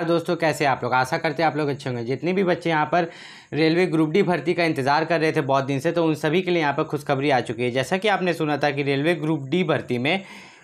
और दोस्तों कैसे आप लोग आशा करते हैं आप लोग अच्छे होंगे जितने भी बच्चे यहाँ पर रेलवे ग्रुप डी भर्ती का इंतज़ार कर रहे थे बहुत दिन से तो उन सभी के लिए यहाँ पर खुशखबरी आ चुकी है जैसा कि आपने सुना था कि रेलवे ग्रुप डी भर्ती में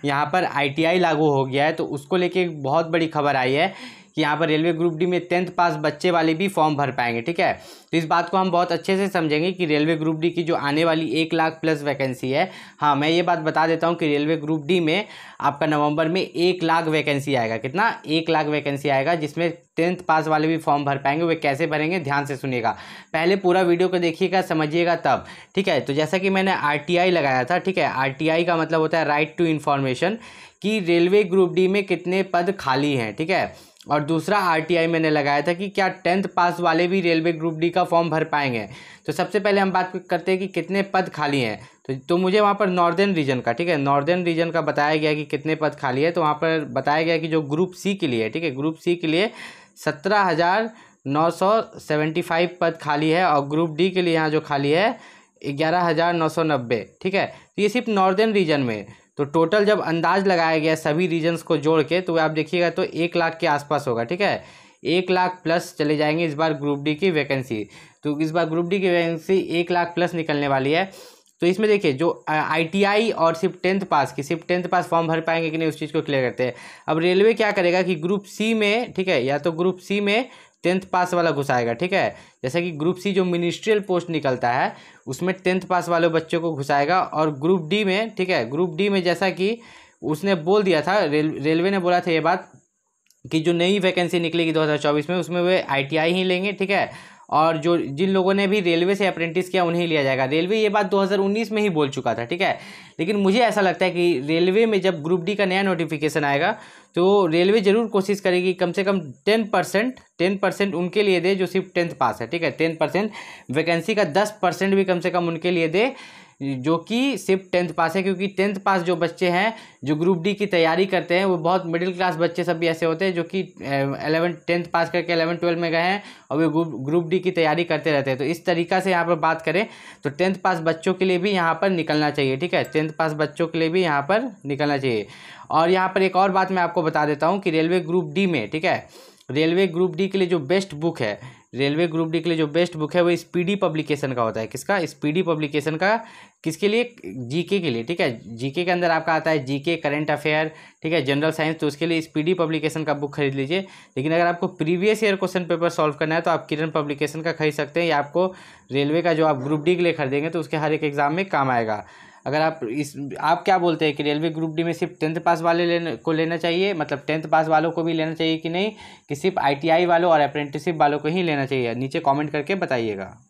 यहाँ पर आईटीआई लागू हो गया है तो उसको लेके बहुत बड़ी खबर आई है कि यहाँ पर रेलवे ग्रुप डी में टेंथ पास बच्चे वाले भी फॉर्म भर पाएंगे ठीक है तो इस बात को हम बहुत अच्छे से समझेंगे कि रेलवे ग्रुप डी की जो आने वाली एक लाख प्लस वैकेंसी है हाँ मैं ये बात बता देता हूँ कि रेलवे ग्रुप डी में आपका नवंबर में एक लाख वैकेंसी आएगा कितना एक लाख वैकेंसी आएगा जिसमें टेंथ पास वाले भी फॉर्म भर पाएंगे वे कैसे भरेंगे ध्यान से सुनिएगा पहले पूरा वीडियो को देखिएगा समझिएगा तब ठीक है तो जैसा कि मैंने आर लगाया था ठीक है आर का मतलब होता है राइट टू इन्फॉर्मेशन कि रेलवे ग्रुप डी में कितने पद खाली हैं ठीक है और दूसरा आरटीआई मैंने लगाया था कि क्या टेंथ पास वाले भी रेलवे ग्रुप डी का फॉर्म भर पाएंगे तो सबसे पहले हम बात करते हैं कि कितने पद खाली हैं तो तो मुझे वहाँ पर नॉर्दर्न रीजन का ठीक है नॉर्दर्न रीजन का बताया गया कि कितने पद खाली है तो वहाँ पर बताया गया कि जो ग्रुप सी के लिए ठीक है ग्रुप सी के लिए सत्रह हज़ार नौ सौ सेवेंटी फाइव पद खाली है और ग्रुप डी के लिए यहाँ जो खाली है ग्यारह हज़ार नौ सौ नब्बे ठीक है तो ये सिर्फ नॉर्दर्न रीजन में तो टोटल जब अंदाज लगाया गया सभी रीजन्स को जोड़ के तो आप देखिएगा तो एक लाख के आसपास होगा ठीक है एक लाख प्लस चले जाएंगे इस बार ग्रुप डी की वैकेंसी तो इस बार ग्रुप डी की वैकेंसी एक लाख प्लस निकलने वाली है तो इसमें देखिए जो आईटीआई और सिर्फ टेंथ पास की सिर्फ टेंथ पास फॉर्म भर पाएंगे कि नहीं उस चीज़ को क्लियर करते हैं अब रेलवे क्या करेगा कि ग्रुप सी में ठीक है या तो ग्रुप सी में टेंथ पास वाला घुसाएगा ठीक है जैसे कि ग्रुप सी जो मिनिस्ट्रियल पोस्ट निकलता है उसमें टेंथ पास वाले बच्चों को घुसाएगा और ग्रुप डी में ठीक है ग्रुप डी में जैसा कि उसने बोल दिया था रेल रेलवे ने बोला था ये बात कि जो नई वैकेंसी निकलेगी 2024 में उसमें वे आईटीआई ही लेंगे ठीक है और जो जिन लोगों ने भी रेलवे से अप्रेंटिस किया उन्हें लिया जाएगा रेलवे ये बात 2019 में ही बोल चुका था ठीक है लेकिन मुझे ऐसा लगता है कि रेलवे में जब ग्रुप डी का नया नोटिफिकेशन आएगा तो रेलवे ज़रूर कोशिश करेगी कम से कम टेन परसेंट टेन परसेंट उनके लिए दे जो सिर्फ टेंथ पास है ठीक है टेन परसेंट वैकेंसी का दस परसेंट भी कम से कम उनके लिए दे जो कि सिर्फ टेंथ पास है क्योंकि टेंथ पास जो बच्चे हैं जो ग्रुप डी की तैयारी करते हैं वो बहुत मिडिल क्लास बच्चे सब भी ऐसे होते हैं जो कि एलेवन टेंथ पास करके एलेवन ट्वेल्थ में गए हैं और वे ग्रुप डी की तैयारी करते रहते हैं तो इस तरीका से यहाँ पर बात करें तो टेंथ पास बच्चों के लिए भी यहाँ पर निकलना चाहिए ठीक है टेंथ पास बच्चों के लिए भी यहाँ पर निकलना चाहिए और यहाँ पर एक और बात मैं आपको बता देता हूँ कि रेलवे ग्रुप डी में ठीक है रेलवे ग्रुप डी के लिए जो बेस्ट बुक है रेलवे ग्रुप डी के लिए जो बेस्ट बुक है वो स्पीडी पब्लिकेशन का होता है किसका स्पीडी पब्लिकेशन का किसके लिए जीके के लिए ठीक है जीके के अंदर आपका आता है जीके करंट अफेयर ठीक है जनरल साइंस तो उसके लिए स्पीडी पब्लिकेशन का बुक खरीद लीजिए लेकिन अगर आपको previous year question paper solve करना है तो आप किरण पब्लिकेशन का खरीद सकते हैं या आपको रेलवे का जो आप ग्रुप डी के लिए खरीदेंगे तो उसके हर एक एग्जाम में काम आएगा अगर आप इस आप क्या बोलते हैं कि रेलवे ग्रुप डी में सिर्फ टेंथ पास वाले लेन, को लेना चाहिए मतलब टेंथ पास वालों को भी लेना चाहिए कि नहीं कि सिर्फ आईटीआई वालों और अप्रेंटिसशिप वालों को ही लेना चाहिए नीचे कमेंट करके बताइएगा